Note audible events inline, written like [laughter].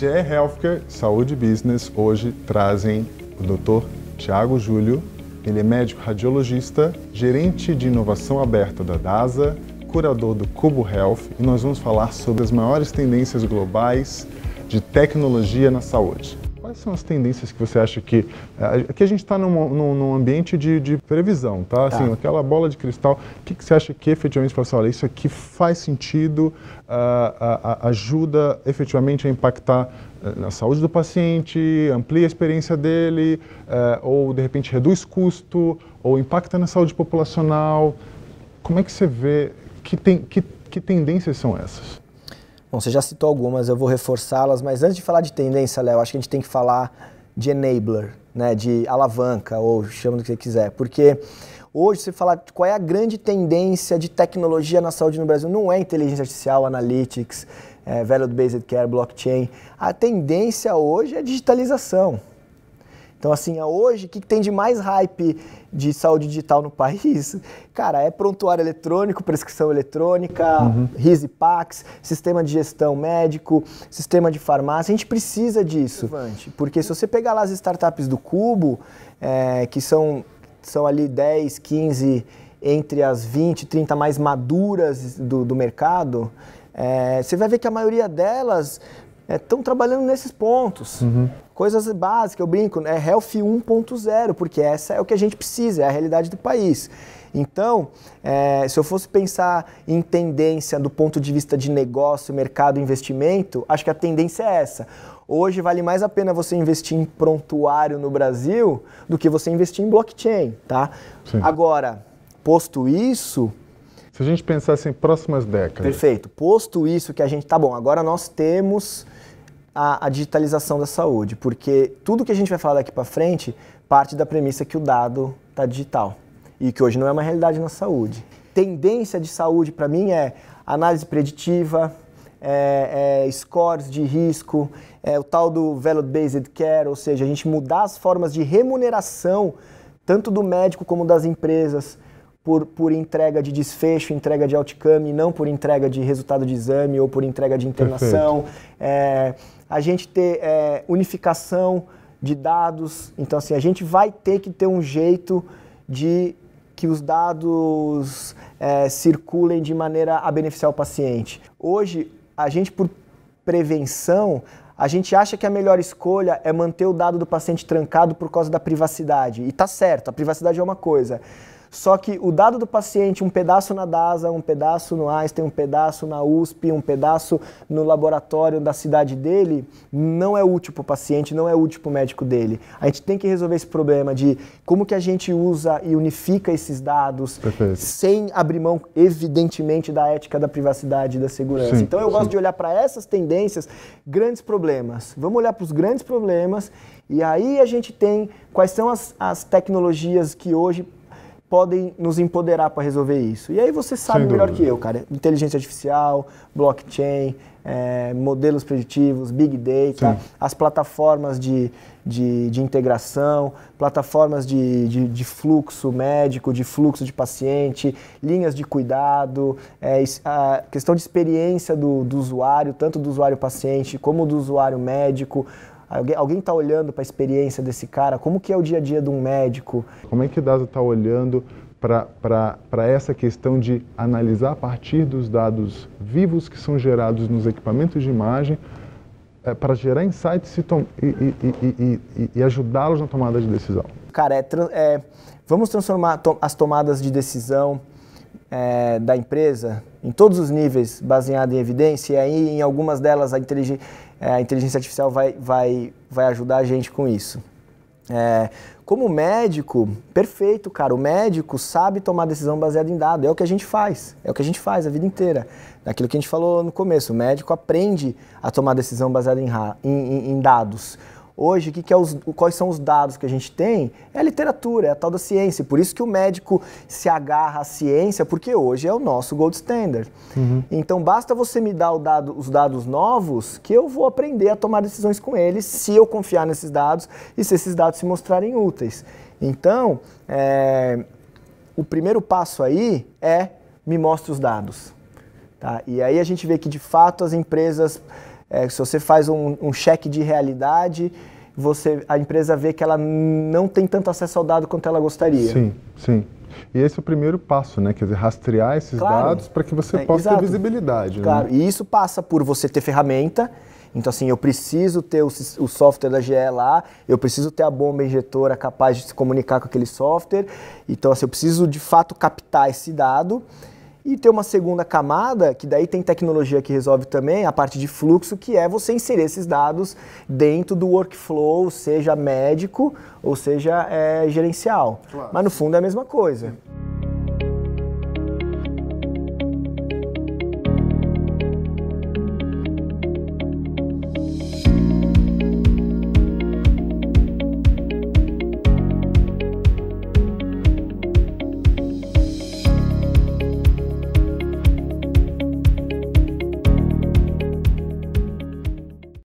GE Healthcare Saúde Business hoje trazem o Dr. Tiago Júlio. Ele é médico radiologista, gerente de inovação aberta da DASA, curador do Cubo Health e nós vamos falar sobre as maiores tendências globais de tecnologia na saúde. Quais são as tendências que você acha que. Aqui eh, a gente está num, num, num, ambiente de, de previsão, tá? tá. Assim, tá. aquela bola de cristal. O que, que você acha que efetivamente você fala, assim, olha, isso aqui faz sentido, ah, a, ajuda efetivamente a impactar eh, na saúde do paciente, amplia a experiência dele, eh, ou de repente reduz custo, ou impacta na saúde populacional? Como é que você vê? Que, tem, que, que tendências são essas? Bom, você já citou algumas, eu vou reforçá-las, mas antes de falar de tendência, Léo, acho que a gente tem que falar de enabler, né, de alavanca, ou chama do que você quiser, porque hoje você falar qual é a grande tendência de tecnologia na saúde no Brasil, não é inteligência artificial, analytics, é, value-based care, blockchain, a tendência hoje é digitalização, então, assim, hoje, o que, tem de mais hype de saúde digital no [laughs] país? Cara, é prontuário eletrônico, prescrição eletrônica, uhum. PAX, sistema de gestão médico, sistema de farmácia. A gente precisa disso. Porque se você pegar lá as startups do Cubo, é, que são, são ali 10, 15, entre as 20, 30 mais maduras do, do mercado, é, você vai ver que a maioria delas estão é, trabalhando nesses pontos. Uhum. Coisas básicas, eu brinco, é Health 1.0, porque essa é o que a gente precisa, é a realidade do país. Então, é, se eu fosse pensar em tendência do ponto de vista de negócio, mercado, investimento, acho que a tendência é essa. Hoje vale mais a pena você investir em prontuário no Brasil do que você investir em blockchain, tá? Sim. Agora, posto isso, se a gente pensasse em próximas décadas. Perfeito. Posto isso que a gente. Tá bom, agora nós temos a, a digitalização da saúde, porque tudo que a gente vai falar daqui para frente parte da premissa que o dado está digital e que hoje não é uma realidade na saúde. Tendência de saúde para mim é análise preditiva, é, é, scores de risco, é, o tal do value-based care, ou seja, a gente mudar as formas de remuneração tanto do médico como das empresas por, por entrega de desfecho, entrega de outcome, não por entrega de resultado de exame ou por entrega de internação. É, a gente ter é, unificação de dados. Então, assim, a gente vai ter que ter um jeito de que os dados é, circulem de maneira a beneficiar o paciente. Hoje, a gente, por prevenção, a gente acha que a melhor escolha é manter o dado do paciente trancado por causa da privacidade. E tá certo, a privacidade é uma coisa. Só que o dado do paciente, um pedaço na DASA, um pedaço no Einstein, um pedaço na USP, um pedaço no laboratório da cidade dele, não é útil para o paciente, não é útil para o médico dele. A gente tem que resolver esse problema de como que a gente usa e unifica esses dados Perfeito. sem abrir mão, evidentemente, da ética da privacidade e da segurança. Sim, então eu sim. gosto de olhar para essas tendências, grandes problemas. Vamos olhar para os grandes problemas e aí a gente tem quais são as, as tecnologias que hoje podem nos empoderar para resolver isso. E aí você sabe Sem melhor dúvida. que eu, cara. Inteligência artificial, blockchain, é, modelos preditivos, big data, Sim. as plataformas de, de, de integração, plataformas de, de, de, fluxo médico, de fluxo de paciente, linhas de cuidado, é, a questão de experiência do, do usuário, tanto do usuário paciente como do usuário médico. Alguém está olhando para a experiência desse cara? Como que é o dia a dia de um médico? Como é que o Daza está olhando para essa questão de analisar a partir dos dados vivos que são gerados nos equipamentos de imagem é, para gerar insights e, e, e, e ajudá-los na tomada de decisão? Cara, é, é, vamos transformar to as tomadas de decisão é, da empresa, em todos os níveis, baseado em evidência, e aí em algumas delas a, inteligência, é, a inteligência artificial vai, vai, vai ajudar a gente com isso. É, como médico, perfeito, cara. O médico sabe tomar decisão baseada em dado. É o que a gente faz. É o que a gente faz a vida inteira. Daquilo que a gente falou no começo. O médico aprende a tomar decisão baseada em, em, em dados hoje, que que é os, quais são os dados que a gente tem, é a literatura, é a tal da ciência. Por isso que o médico se agarra à ciência, porque hoje é o nosso gold standard. Uhum. Então, basta você me dar dado, os dados novos que eu vou aprender a tomar decisões com eles, se eu confiar nesses dados e se esses dados se mostrarem úteis. Então, é, o primeiro passo aí é me mostre os dados. Tá? E aí a gente vê que, de fato, as empresas é, se você faz um, um cheque de realidade, você, a empresa vê que ela não tem tanto acesso ao dado quanto ela gostaria. Sim, sim. E esse é o primeiro passo, né? Quer dizer, rastrear esses claro. dados para que você é, possa exato. ter visibilidade. Né? Claro, né? e isso passa por você ter ferramenta. Então, assim, eu preciso ter o, o, software da GE lá, eu preciso ter a bomba injetora capaz de se comunicar com aquele software. Então, assim, eu preciso de fato captar esse dado e ter uma segunda camada, que daí tem tecnologia que resolve também, a parte de fluxo, que é você inserir esses dados dentro do workflow, seja médico ou seja é, gerencial. Claro. Mas no fundo é a mesma coisa.